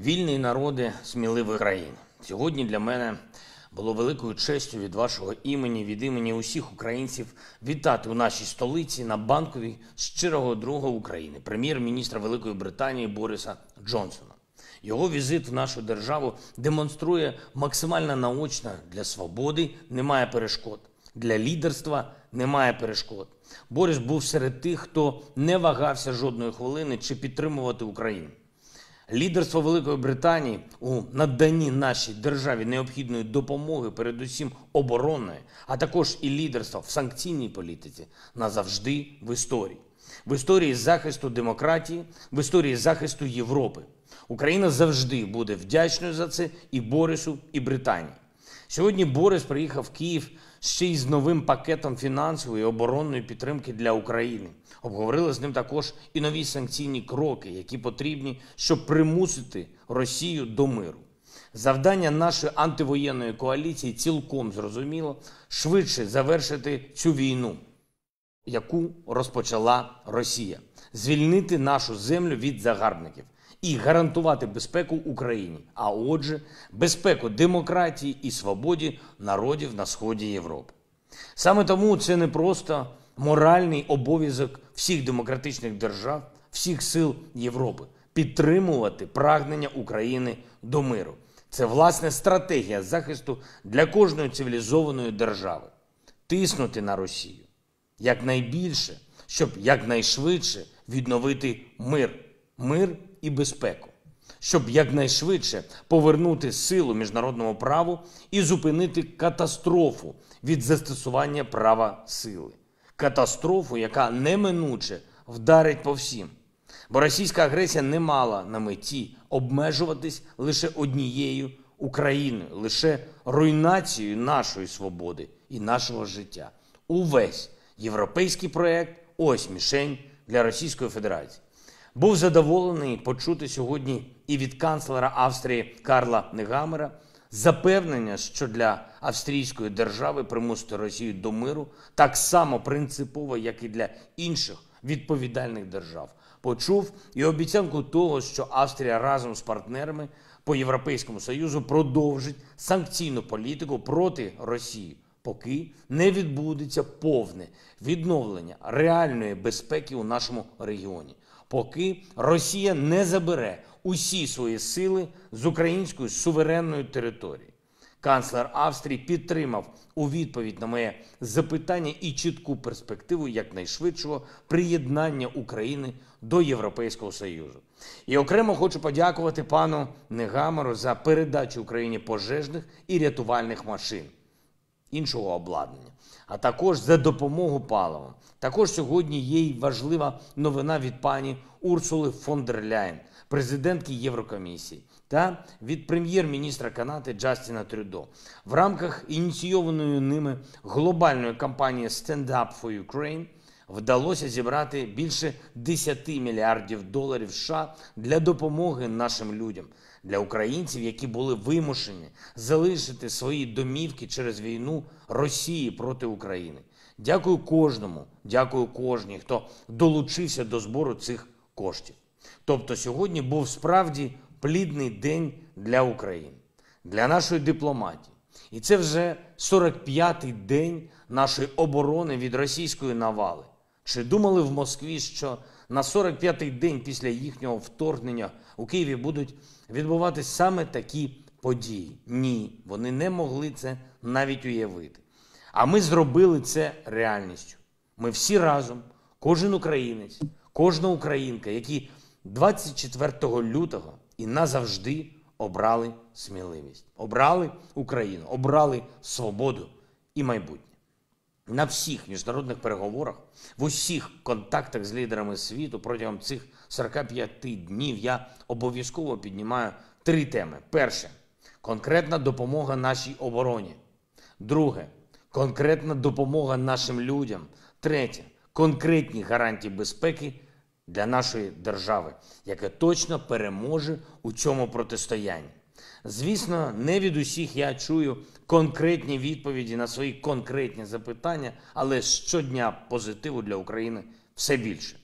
Вільний народи сміливих країн. Сьогодні для мене було великою честю від вашого імені, від імені усіх українців вітати у нашій столиці на банковій щирого друга України, прем'єр-міністра Великої Британії Бориса Джонсона. Його візит в нашу державу демонструє максимальна наочна для свободи, немає перешкод. Для лідерства немає перешкод. Борис був серед тих, хто не вагався жодної хвилини чи підтримувати Україну. Лідерство Великої Британії у наданні нашій державі необхідної допомоги, передусім оборонної, а також і лідерство в санкційній політиці назавжди в історії, в історії захисту демократії, в історії захисту Європи. Україна завжди буде вдячною за це і Борису, і Британії. Сьогодні Борис приїхав в Київ ще й з новим пакетом фінансової оборонної підтримки для України. Обговорили з ним також і нові санкційні кроки, які потрібні, щоб примусити Росію до миру. Завдання нашої антивоєнної коаліції цілком зрозуміло швидше завершити цю війну, яку розпочала Росія, звільнити нашу землю від загарбників і гарантувати безпеку Україні, а отже, безпеку демократії і свободі народів на сході Європи. Саме тому це не просто моральний обов'язок всіх демократичних держав, всіх сил Європи підтримувати прагнення України до миру. Це власне стратегія захисту для кожної цивілізованої держави тиснути на Росію якнайбільше, щоб якнайшвидше відновити мир. Мир і безпеку, щоб якнайшвидше повернути силу міжнародному праву і зупинити катастрофу від застосування права сили, катастрофу, яка неминуче вдарить по всім. Бо російська агресія не мала на меті обмежуватись лише однією Україною, лише руйнацією нашої свободи і нашого життя. Увесь європейський проект ось мішень для Російської Федерації. Був задоволений почути сьогодні і від канцлера Австрії Карла Негамера запевнення, що для австрійської держави примусити Росію до миру так само принципово, як і для інших відповідальних держав. Почув і обіцянку того, що Австрія разом з партнерами по Європейському Союзу продовжить санкційну політику проти Росії. Поки не відбудеться повне відновлення реальної безпеки у нашому регіоні, поки Росія не забере усі свої сили з української суверенної території. Канцлер Австрії підтримав у відповідь на моє запитання і чітку перспективу якнайшвидшого приєднання України до Європейського Союзу. І окремо хочу подякувати пану Негамеру за передачу Україні пожежних і рятувальних машин іншого обладнання, а також за допомогу паливам. Також сьогодні є й важлива новина від пані Урсули фон дер Ляйн, президентки Єврокомісії, та від прем'єр-міністра Канади Джастіна Трюдо в рамках ініційованої ними глобальної кампанії «Stand up for Ukraine» Вдалося зібрати більше 10 мільярдів доларів США для допомоги нашим людям для українців, які були вимушені залишити свої домівки через війну Росії проти України. Дякую кожному, дякую кожній, хто долучився до збору цих коштів. Тобто, сьогодні був справді плідний день для України, для нашої дипломатії. І це вже 45-й день нашої оборони від російської навали. Чи думали в Москві, що на 45-й день після їхнього вторгнення у Києві будуть відбуватись саме такі події. Ні, вони не могли це навіть уявити. А ми зробили це реальністю. Ми всі разом, кожен українець, кожна українка, які 24 лютого і назавжди обрали сміливість, обрали Україну, обрали свободу і майбутнє на всіх міжнародних переговорах, в усіх контактах з лідерами світу протягом цих 45 днів я обов'язково піднімаю три теми: перше конкретна допомога нашій обороні. Друге конкретна допомога нашим людям. Третє конкретні гарантії безпеки для нашої держави, яка точно переможе у цьому протистоянні. Звісно, не від усіх я чую конкретні відповіді на свої конкретні запитання, але щодня позитиву для України все більше.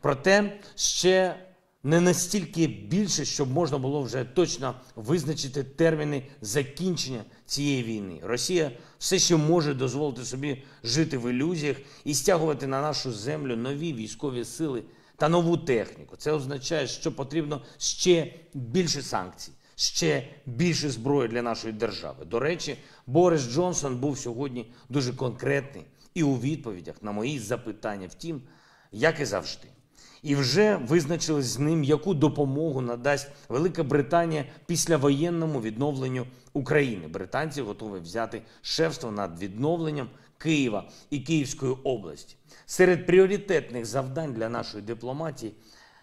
Проте ще не настільки більше, щоб можна було вже точно визначити терміни закінчення цієї війни. Росія все ще може дозволити собі жити в ілюзіях і стягувати на нашу землю нові військові сили та нову техніку. Це означає, що потрібно ще більше санкцій ще більше зброї для нашої держави. До речі, Борис Джонсон був сьогодні дуже конкретний і у відповідях на мої запитання, втім, як і завжди. І вже визначили з ним, яку допомогу надасть Велика Британія після воєнному відновленню України. Британці готові взяти шефство над відновленням Києва і Київської області. Серед пріоритетних завдань для нашої дипломатії,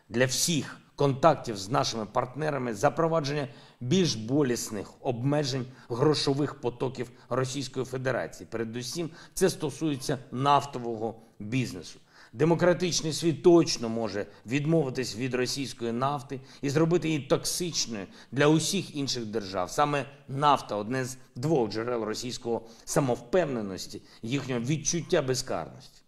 для всіх контактів з нашими партнерами, запровадження більш болісних обмежень грошових потоків Російської Федерації. Передусім, це стосується нафтового бізнесу. Демократичний світ точно може відмовитись від російської нафти і зробити її токсичною для усіх інших держав. Саме нафта одне з двох джерел російського самовпевненості, їхнього відчуття безкарності.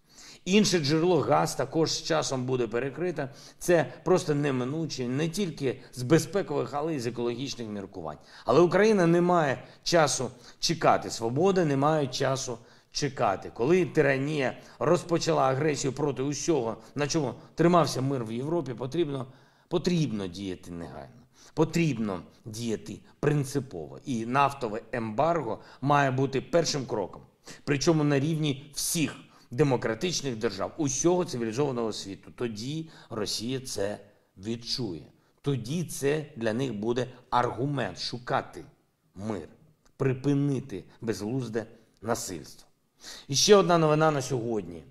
Інше джерело газ також з часом буде перекрите. Це просто неминуче, не тільки з безпекових, але й з екологічних міркувань. Але Україна не має часу чекати. Свобода не має часу чекати. Коли тиранія розпочала агресію проти усього, на чому тримався мир в Європі, потрібно, потрібно діяти негайно. Потрібно діяти принципово, і нафтове ембарго має бути першим кроком, причому на рівні всіх демократичних держав усього цивілізованого світу. Тоді Росія це відчує. Тоді це для них буде аргумент шукати мир, припинити безглузде насильство. І ще одна новина на сьогодні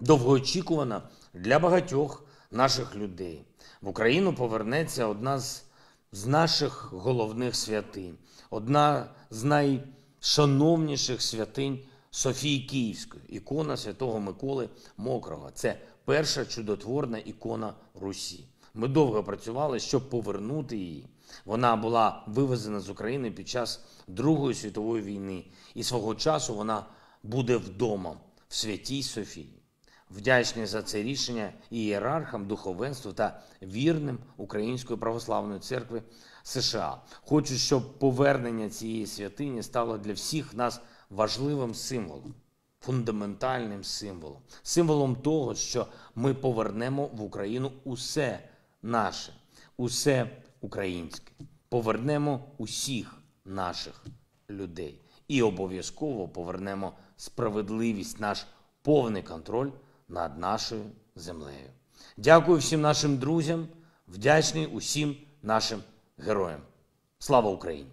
довгоочікувана для багатьох наших людей. В Україну повернеться одна з з наших головних святинь, одна з найшановніших святинь Софії Київської, ікона Святого Миколи Мокрого. Це перша чудотворна ікона Русі. Ми довго працювали, щоб повернути її. Вона була вивезена з України під час Другої світової війни, і свого часу вона буде вдома в Святій Софії. Вдячний за це рішення ієрархам, духовенству та вірним Української православної церкви США. Хочу, щоб повернення цієї святині стало для всіх нас важливим символом, фундаментальним символом, символом того, що ми повернемо в Україну усе наше, усе українське. Повернемо усіх наших людей і обов'язково повернемо справедливість, наш повний контроль над нашою землею. Дякую всім нашим друзям, вдячний усім нашим героям. Слава Україні!